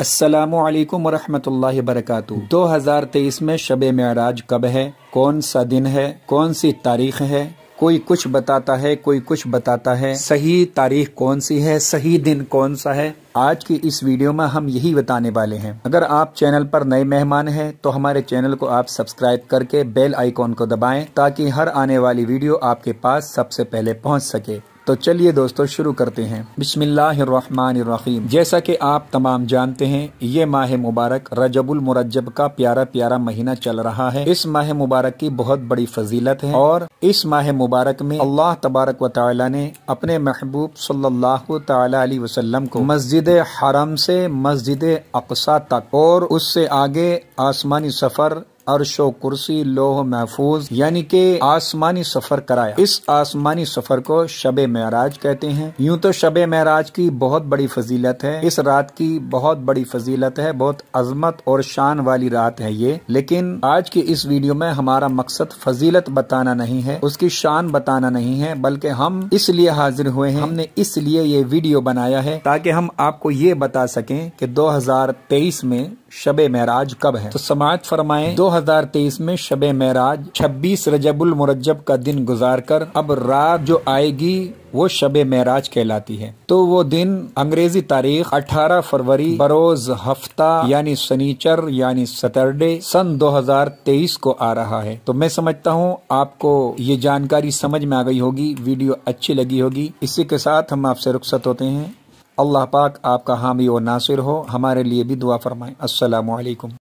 असलकम वरम वरक दो हज़ार तेईस में शब मराज कब है कौन सा दिन है कौन सी तारीख है कोई कुछ बताता है कोई कुछ बताता है सही तारीख कौन सी है सही दिन कौन सा है आज की इस वीडियो में हम यही बताने वाले हैं अगर आप चैनल पर नए मेहमान हैं तो हमारे चैनल को आप सब्सक्राइब करके बेल आइकॉन को दबाएं ताकि हर आने वाली वीडियो आपके पास सबसे पहले पहुंच सके तो चलिए दोस्तों शुरू करते हैं बिस्मिल्लाहिर्रहमानिर्रहीम जैसा कि आप तमाम जानते हैं ये माह मुबारक रजबुल मुरजब का प्यारा प्यारा महीना चल रहा है इस माह मुबारक की बहुत बड़ी फजीलत है और इस माह मुबारक में अल्लाह तबारक व ताली ने अपने महबूब सल्लल्लाहु अलैहि वसल्लम को मस्जिद हरम से मस्जिद अकसा तक और उससे आगे आसमानी सफर अरशो कुर्सी लोह महफूज यानी के आसमानी सफर कराया इस आसमानी सफर को शब महराज कहते हैं यूं तो शब महराज की बहुत बड़ी फजीलत है इस रात की बहुत बड़ी फजीलत है बहुत अजमत और शान वाली रात है ये लेकिन आज की इस वीडियो में हमारा मकसद फजीलत बताना नहीं है उसकी शान बताना नहीं है बल्कि हम इसलिए हाजिर हुए हैं हमने इसलिए ये वीडियो बनाया है ताकि हम आपको ये बता सकें कि 2023 में शब महराज कब है तो समाज फरमाए दो 2023 में शब महराज 26 रजबुल मुरजब का दिन गुजार कर अब रात जो आएगी वो शब महराज कहलाती है तो वो दिन अंग्रेजी तारीख 18 फरवरी बरोज हफ्ता यानी सनीचर यानी सैटरडे सन 2023 को आ रहा है तो मैं समझता हूँ आपको ये जानकारी समझ में आ गई होगी वीडियो अच्छी लगी होगी इसी के साथ हम आपसे रुख्सत होते हैं अल्लाह पाक आपका हामी और नासिर हो हमारे लिए भी दुआ फरमाएं अस्सलाम वालेकुम